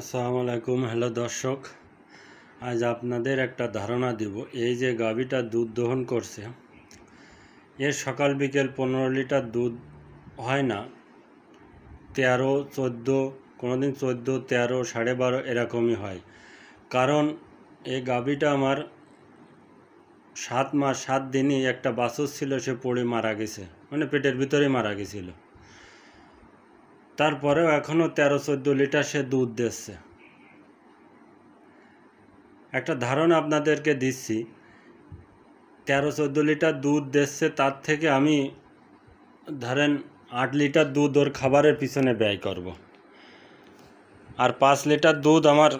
আসসালামু আলাইকুম হ্যালো দর্শক আজ আপনাদের একটা ধারণা দিব এই যে গাভীটা দুধ দহন করছে এর সকাল বিকেল পনেরো লিটার দুধ হয় না তেরো চোদ্দো কোনো দিন চোদ্দো তেরো সাড়ে বারো এরকমই হয় কারণ এই গাভীটা আমার সাত মাস সাত দিনই একটা বাসস ছিল সে পড়ে মারা গেছে মানে পেটের ভিতরে মারা গেছিলো তারপরেও এখনও তেরো চোদ্দো লিটার সে দুধ দিচ্ছে একটা ধারণা আপনাদেরকে দিচ্ছি তেরো চোদ্দো লিটার দুধ দিচ্ছে তার থেকে আমি ধরেন আট লিটার দুধ ওর খাবারের পিছনে ব্যয় করব। আর পাঁচ লিটার দুধ আমার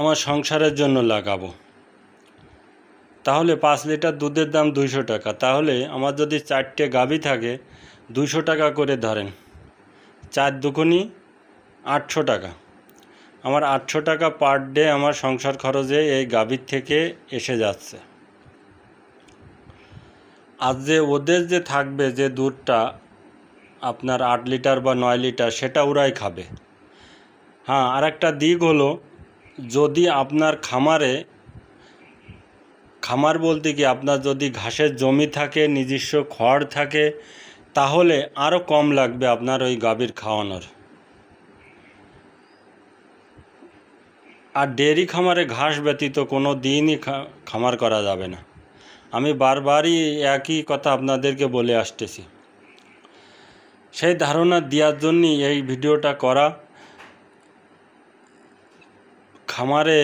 আমার সংসারের জন্য লাগাবো তাহলে পাঁচ লিটার দুধের দাম দুইশো টাকা তাহলে আমার যদি চারটে গাভী থাকে দুইশো টাকা করে ধরেন চার দুগুনি আটশো টাকা আমার আটশো টাকা পার ডে আমার সংসার খরচে এই গাভীর থেকে এসে যাচ্ছে আর যে ওদের যে থাকবে যে দুধটা আপনার আট লিটার বা নয় লিটার সেটা ওরাই খাবে হ্যাঁ আর একটা দিক হলো যদি আপনার খামারে খামার বলতে কি আপনার যদি ঘাসের জমি থাকে নিজস্ব খড় থাকে তাহলে আরও কম লাগবে আপনার ওই গাভীর খাওয়ানোর আর ডেরি খামারে ঘাস ব্যতীত কোনো দিনই খামার করা যাবে না আমি বারবারই একই কথা আপনাদেরকে বলে আসতেছি সেই ধারণা দেওয়ার জন্যই এই ভিডিওটা করা খামারে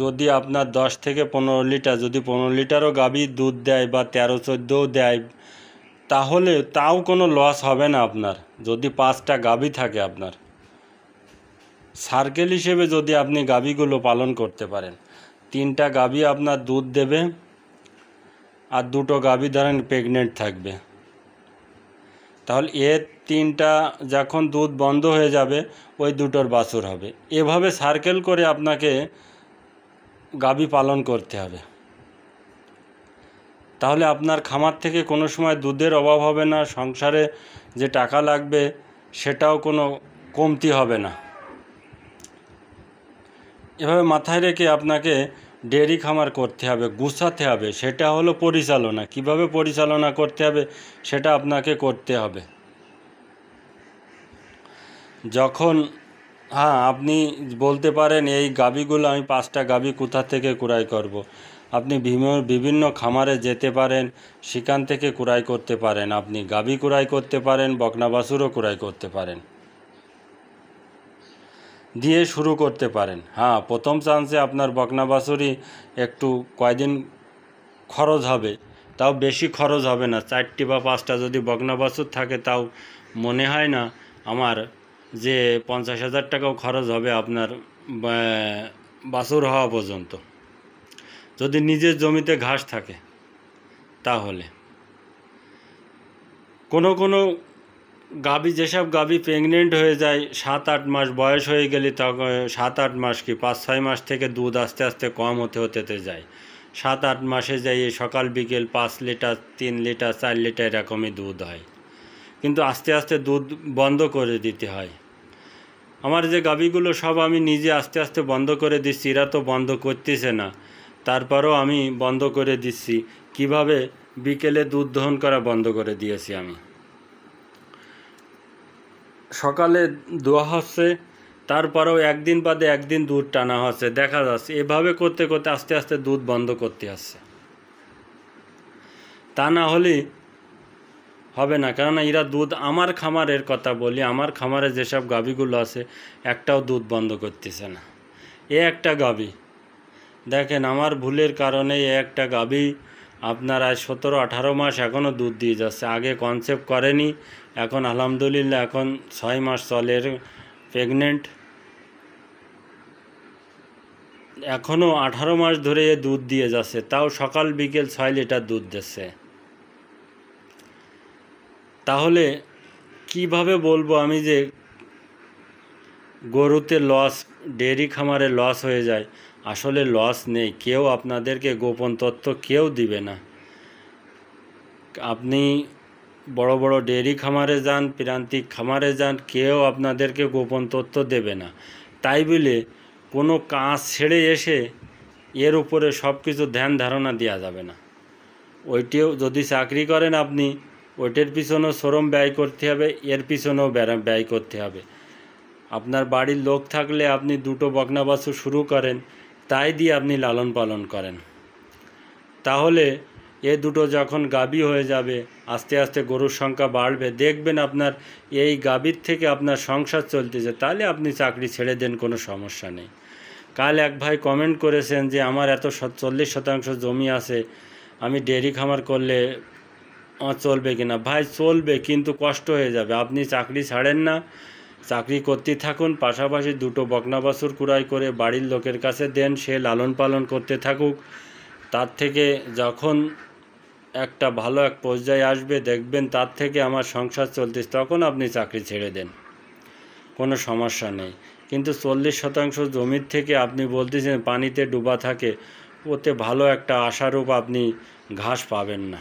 যদি আপনার দশ থেকে পনেরো লিটার যদি পনেরো লিটারও গাভী দুধ দেয় বা তেরো চোদ্দোও দেয় তাহলে তাও কোনো লস হবে না আপনার যদি পাঁচটা গাভী থাকে আপনার সার্কেল হিসেবে যদি আপনি গাভীগুলো পালন করতে পারেন তিনটা গাভী আপনার দুধ দেবে আর দুটো গাভী ধরেন প্রেগনেন্ট থাকবে তাহলে এর তিনটা যখন দুধ বন্ধ হয়ে যাবে ওই দুটোর বাছুর হবে এভাবে সার্কেল করে আপনাকে গাবি পালন করতে হবে তাহলে আপনার খামার থেকে কোনো সময় দুধের অভাব হবে না সংসারে যে টাকা লাগবে সেটাও কোনো কমতি হবে না এভাবে মাথায় রেখে আপনাকে ডেয়ারি খামার করতে হবে গুছাতে হবে সেটা হলো পরিচালনা কিভাবে পরিচালনা করতে হবে সেটা আপনাকে করতে হবে যখন হ্যাঁ আপনি বলতে পারেন এই গাবিগুলো আমি পাঁচটা গাবি কোথা থেকে ক্রয় করব। আপনি বিভিন্ন খামারে যেতে পারেন সেখান থেকে কুড়াই করতে পারেন আপনি গাবি কুড়াই করতে পারেন বকনা বাসুরও করতে পারেন দিয়ে শুরু করতে পারেন হ্যাঁ প্রথম চান্সে আপনার বকনা একটু কয়দিন খরচ হবে তাও বেশি খরচ হবে না চারটি বা পাঁচটা যদি বকনা বাছুর থাকে তাও মনে হয় না আমার যে পঞ্চাশ হাজার টাকাও খরচ হবে আপনার বাছুর হওয়া পর্যন্ত যদি নিজের জমিতে ঘাস থাকে তাহলে কোনো কোনো গাবি যেসব গাবি প্রেগনেন্ট হয়ে যায় সাত আট মাস বয়স হয়ে গেলে তখন সাত আট মাস কি পাঁচ ছয় মাস থেকে দুধ আস্তে আস্তে কম হতে হতে যায় সাত আট মাসে যাইয়ে সকাল বিকেল পাঁচ লিটার তিন লিটার চার লিটার এরকমই দুধ হয় কিন্তু আস্তে আস্তে দুধ বন্ধ করে দিতে হয় আমার যে গাবিগুলো সব আমি নিজে আস্তে আস্তে বন্ধ করে দিচ্ছি এরা তো বন্ধ করতেছে না তারপরও আমি বন্ধ করে দিচ্ছি কিভাবে বিকেলে দুধ দহন করা বন্ধ করে দিয়েছি আমি সকালে দোয়া হচ্ছে তারপরেও একদিন বাদে একদিন দুধ টানা হচ্ছে দেখা যাচ্ছে এভাবে করতে করতে আস্তে আস্তে দুধ বন্ধ করতে আসছে তা না হলে হবে না কেননা এরা দুধ আমার খামারের কথা বলি আমার খামারে যেসব গাভীগুলো আছে একটাও দুধ বন্ধ করতেছে না এ একটা গাভী দেখেন আমার ভুলের কারণে একটা গাবি আপনার আজ সতেরো আঠারো মাস এখনও দুধ দিয়ে যাচ্ছে আগে কনসেপ্ট করেনি এখন আলহামদুলিল্লাহ এখন ছয় মাস চলের প্রেগনেন্ট এখনও আঠারো মাস ধরে দুধ দিয়ে যাচ্ছে তাও সকাল বিকেল ছয় লিটার দুধ দিচ্ছে তাহলে কিভাবে বলবো আমি যে গরুতে লস ডেয়ারি খামারে লস হয়ে যায় আসলে লস নেই কেউ আপনাদেরকে গোপন তথ্য কেউ দিবে না আপনি বড় বড় ডেরি খামারে যান প্রান্তিক খামারে যান কেউ আপনাদেরকে গোপন তথ্য দেবে না তাই বলে কোনো কাজ ছেড়ে এসে এর উপরে সব কিছু ধ্যান ধারণা দেওয়া যাবে না ওইটিও যদি চাকরি করেন আপনি ওইটার পিছনেও শ্রম ব্যয় করতে হবে এর পিছনেও ব্যয় করতে হবে আপনার বাড়ির লোক থাকলে আপনি দুটো বকনাবাসু শুরু করেন তাই দিয়ে আপনি লালন পালন করেন তাহলে এ দুটো যখন গাবি হয়ে যাবে আস্তে আস্তে গরুর সংখ্যা বাড়বে দেখবেন আপনার এই গাবির থেকে আপনার সংসার চলতেছে তাহলে আপনি চাকরি ছেড়ে দেন কোনো সমস্যা নেই কাল এক ভাই কমেন্ট করেছেন যে আমার এত চল্লিশ শতাংশ জমি আছে আমি ডেরি খামার করলে চলবে কিনা ভাই চলবে কিন্তু কষ্ট হয়ে যাবে আপনি চাকরি ছাড়েন না চাকরি করতে থাকুন পাশাপাশি দুটো বকনা বাছুর কুড়াই করে বাড়ির লোকের কাছে দেন সে লালন পালন করতে থাকুক তার থেকে যখন একটা ভালো এক পর্যায়ে আসবে দেখবেন তার থেকে আমার সংসার চলতে তখন আপনি চাকরি ছেড়ে দেন কোনো সমস্যা নেই কিন্তু চল্লিশ শতাংশ জমির থেকে আপনি বলতেছেন পানিতে ডুবা থাকে ওতে ভালো একটা আশারূপ আপনি ঘাস পাবেন না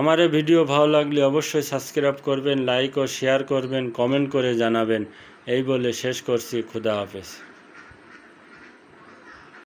আমার ভিডিও ভালো লাগলে অবশ্যই সাবস্ক্রাইব করবেন লাইক ও শেয়ার করবেন কমেন্ট করে জানাবেন এই বলে শেষ করছি খুদা হাফেজ